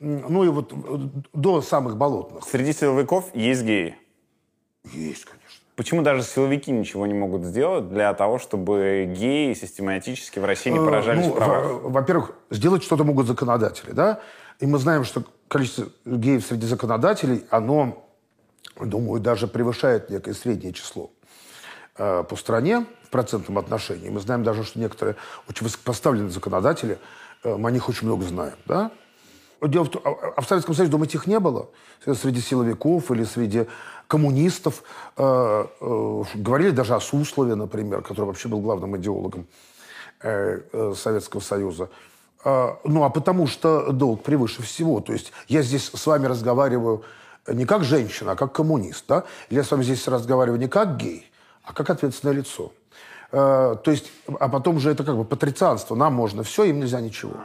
ну и вот э, до самых болотных. Среди силовиков есть геи? Есть, конечно. Почему даже силовики ничего не могут сделать для того, чтобы геи систематически в России не э, поражались ну, в э, Во-первых, сделать что-то могут законодатели, да? И мы знаем, что количество геев среди законодателей, оно, думаю, даже превышает некое среднее число по стране в процентном отношении. Мы знаем даже, что некоторые очень высокопоставленные законодатели, мы о них очень много знаем, да? Но дело в том, а, а, а в Советском Союзе, думаете, их не было? Среди силовиков или среди коммунистов. Э, э, говорили даже о Суслове, например, который вообще был главным идеологом э, э, Советского Союза. Э, ну, а потому что долг превыше всего. То есть я здесь с вами разговариваю не как женщина, а как коммунист. Да? Или я с вами здесь разговариваю не как гей, а как ответственное лицо. Э, то есть, а потом же это как бы патрицианство. Нам можно все, им нельзя ничего.